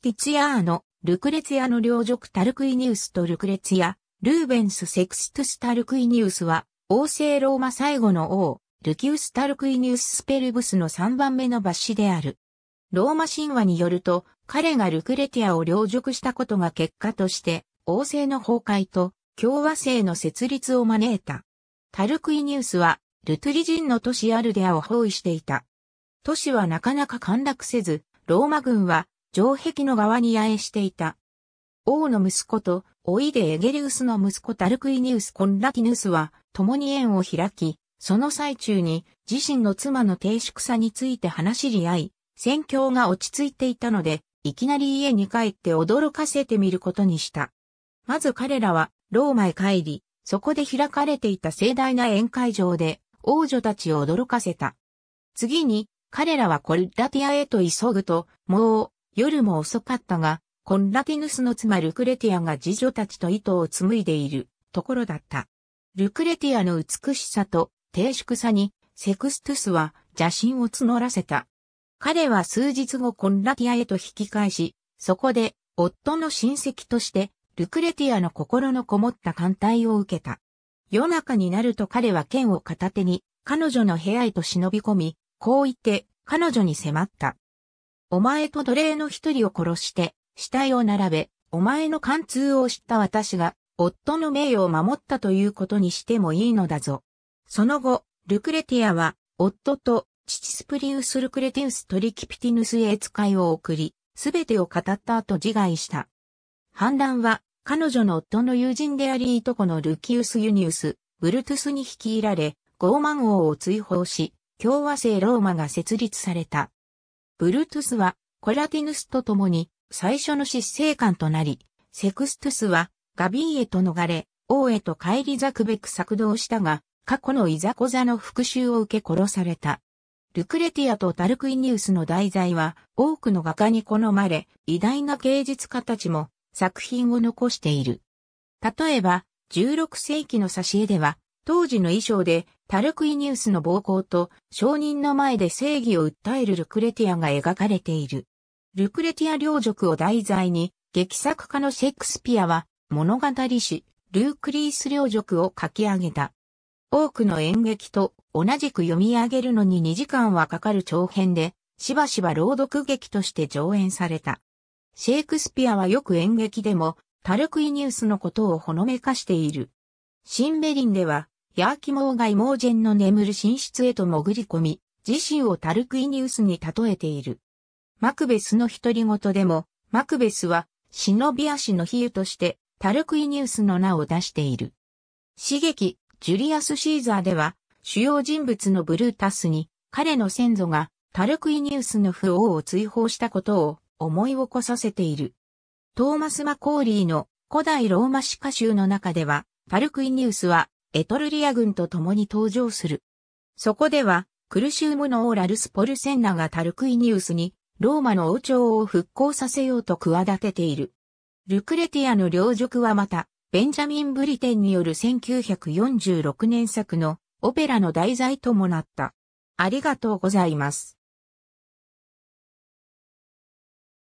ティチアーノ、ルクレツヤアの領族タルクイニウスとルクレツヤ、ア、ルーベンス・セクストゥス・タルクイニウスは、王政ローマ最後の王、ルキウス・タルクイニウス・スペルブスの3番目の罰子である。ローマ神話によると、彼がルクレティアを領辱したことが結果として、王政の崩壊と共和政の設立を招いた。タルクイニウスは、ルトゥリ人の都市アルデアを包囲していた。都市はなかなか陥落せず、ローマ軍は城壁の側に野営していた。王の息子と、おいでエゲリウスの息子タルクイニウス・コンラティヌスは、共に縁を開き、その最中に、自身の妻の低粛さについて話し合い、戦況が落ち着いていたので、いきなり家に帰って驚かせてみることにした。まず彼らは、ローマへ帰り、そこで開かれていた盛大な宴会場で、王女たちを驚かせた。次に、彼らはコルダティアへと急ぐと、もう、夜も遅かったが、コンラティヌスの妻ルクレティアが次女たちと糸を紡いでいるところだった。ルクレティアの美しさと低粛さにセクストゥスは邪神を募らせた。彼は数日後コンラティアへと引き返し、そこで夫の親戚としてルクレティアの心のこもった艦隊を受けた。夜中になると彼は剣を片手に彼女の部屋へと忍び込み、こう言って彼女に迫った。お前と奴隷の一人を殺して、死体を並べ、お前の貫通を知った私が、夫の名誉を守ったということにしてもいいのだぞ。その後、ルクレティアは、夫と、父スプリウス・ルクレティウス・トリキピティヌスへ使いを送り、すべてを語った後自害した。反乱は、彼女の夫の友人でありいとこのルキウス・ユニウス、ブルトゥスに率いられ、傲慢王を追放し、共和制ローマが設立された。ブルトゥスはコラティヌスと共に最初の執政官となり、セクストゥスはガビーへと逃れ、王へと帰り咲くべく作動したが、過去のいざこざの復讐を受け殺された。ルクレティアとタルクイニウスの題材は多くの画家に好まれ、偉大な芸術家たちも作品を残している。例えば、16世紀の挿絵では、当時の衣装でタルクイニウスの暴行と証人の前で正義を訴えるルクレティアが描かれている。ルクレティア領族を題材に劇作家のシェイクスピアは物語師ルークリース領族を書き上げた。多くの演劇と同じく読み上げるのに2時間はかかる長編でしばしば朗読劇として上演された。シェイクスピアはよく演劇でもタルクイニウスのことをほのめかしている。シンベリンではヤーキモーガイモージェンの眠る寝室へと潜り込み、自身をタルクイニウスに例えている。マクベスの独り言でも、マクベスは、忍び足の比喩として、タルクイニウスの名を出している。刺激、ジュリアス・シーザーでは、主要人物のブルータスに、彼の先祖が、タルクイニウスの不王を追放したことを思い起こさせている。トーマス・マコーリーの古代ローマ史歌集の中では、タルクイニウスはエトルリア軍と共に登場する。そこでは、クルシウムのオーラルスポルセンナがタルクイニウスに、ローマの王朝を復興させようと企てている。ルクレティアの領辱はまた、ベンジャミン・ブリテンによる1946年作のオペラの題材ともなった。ありがとうございます。